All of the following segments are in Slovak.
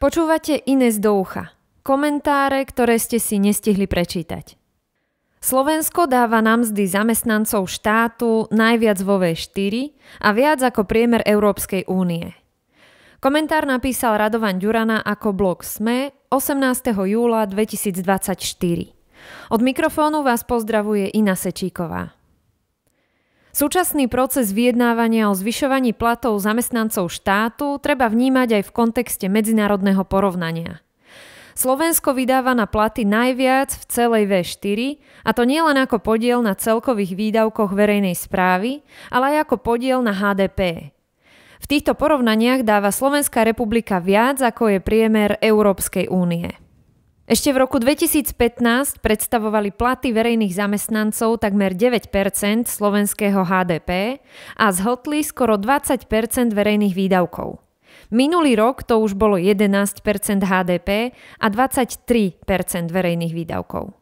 Počúvate Ines do ucha. Komentáre, ktoré ste si nestihli prečítať. Slovensko dáva na mzdy zamestnancov štátu najviac vo V4 a viac ako priemer Európskej únie. Komentár napísal Radovan Ďurana ako blog SME 18. júla 2024. Od mikrofónu vás pozdravuje Ina Sečíková. Súčasný proces vyjednávania o zvyšovaní platov zamestnancov štátu treba vnímať aj v kontexte medzinárodného porovnania. Slovensko vydáva na platy najviac v celej V4, a to nielen ako podiel na celkových výdavkoch verejnej správy, ale aj ako podiel na HDP. V týchto porovnaniach dáva Slovenská republika viac, ako je priemer Európskej únie. Ešte v roku 2015 predstavovali platy verejných zamestnancov takmer 9 slovenského HDP a zhltli skoro 20 verejných výdavkov. Minulý rok to už bolo 11 HDP a 23 verejných výdavkov.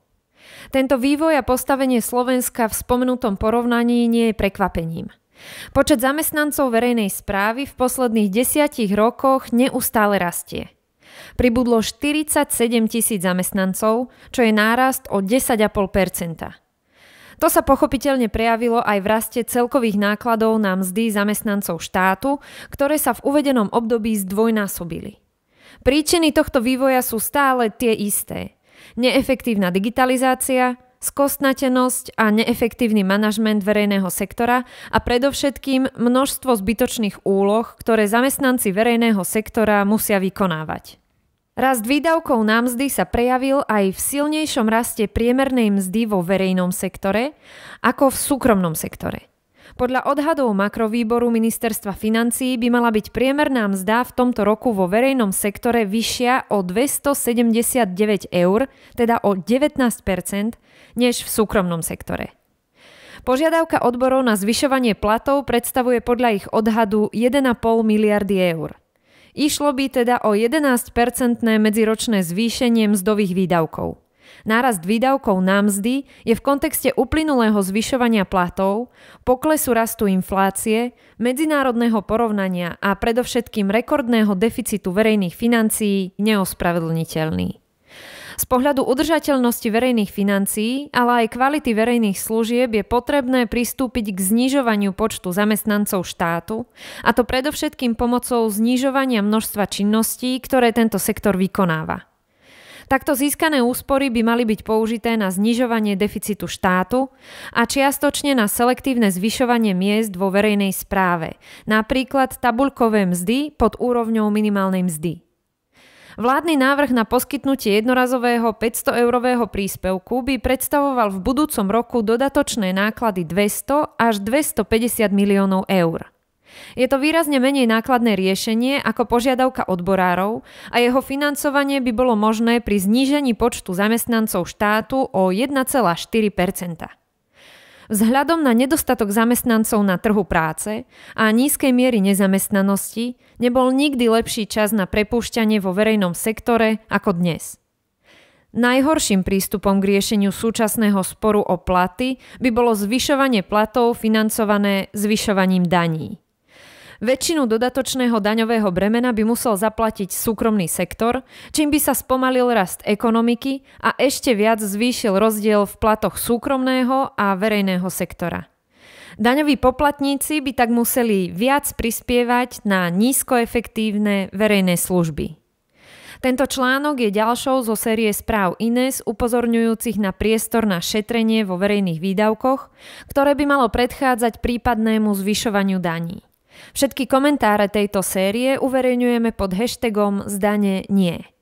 Tento vývoj a postavenie Slovenska v spomenutom porovnaní nie je prekvapením. Počet zamestnancov verejnej správy v posledných desiatich rokoch neustále rastie – pribudlo 47 tisíc zamestnancov, čo je nárast o 10,5 to sa pochopiteľne prejavilo aj v raste celkových nákladov na mzdy zamestnancov štátu, ktoré sa v uvedenom období zdvojnásobili. Príčiny tohto vývoja sú stále tie isté. Neefektívna digitalizácia, skostnatenosť a neefektívny manažment verejného sektora a predovšetkým množstvo zbytočných úloh, ktoré zamestnanci verejného sektora musia vykonávať. Rast výdavkov na mzdy sa prejavil aj v silnejšom raste priemernej mzdy vo verejnom sektore ako v súkromnom sektore. Podľa odhadov makrovýboru ministerstva financií by mala byť priemerná mzda v tomto roku vo verejnom sektore vyššia o 279 eur, teda o 19 než v súkromnom sektore. Požiadavka odborov na zvyšovanie platov predstavuje podľa ich odhadu 1,5 miliardy eur. Išlo by teda o 11-percentné medziročné zvýšenie mzdových výdavkov. Nárast výdavkov na mzdy je v kontexte uplynulého zvyšovania platov, poklesu rastu inflácie, medzinárodného porovnania a predovšetkým rekordného deficitu verejných financií neospravedlniteľný. Z pohľadu udržateľnosti verejných financií, ale aj kvality verejných služieb je potrebné pristúpiť k znižovaniu počtu zamestnancov štátu, a to predovšetkým pomocou znižovania množstva činností, ktoré tento sektor vykonáva. Takto získané úspory by mali byť použité na znižovanie deficitu štátu a čiastočne na selektívne zvyšovanie miest vo verejnej správe, napríklad tabuľkové mzdy pod úrovňou minimálnej mzdy. Vládny návrh na poskytnutie jednorazového 500-eurového príspevku by predstavoval v budúcom roku dodatočné náklady 200 až 250 miliónov eur. Je to výrazne menej nákladné riešenie ako požiadavka odborárov a jeho financovanie by bolo možné pri znížení počtu zamestnancov štátu o 1,4 Vzhľadom na nedostatok zamestnancov na trhu práce a nízkej miery nezamestnanosti nebol nikdy lepší čas na prepúšťanie vo verejnom sektore ako dnes. Najhorším prístupom k riešeniu súčasného sporu o platy by bolo zvyšovanie platov financované zvyšovaním daní. Väčšinu dodatočného daňového bremena by musel zaplatiť súkromný sektor, čím by sa spomalil rast ekonomiky a ešte viac zvýšil rozdiel v platoch súkromného a verejného sektora. Daňoví poplatníci by tak museli viac prispievať na nízkoefektívne verejné služby. Tento článok je ďalšou zo série správ INES upozorňujúcich na priestor na šetrenie vo verejných výdavkoch, ktoré by malo predchádzať prípadnému zvyšovaniu daní. Všetky komentáre tejto série uverejňujeme pod hashtagom Zdanie nie.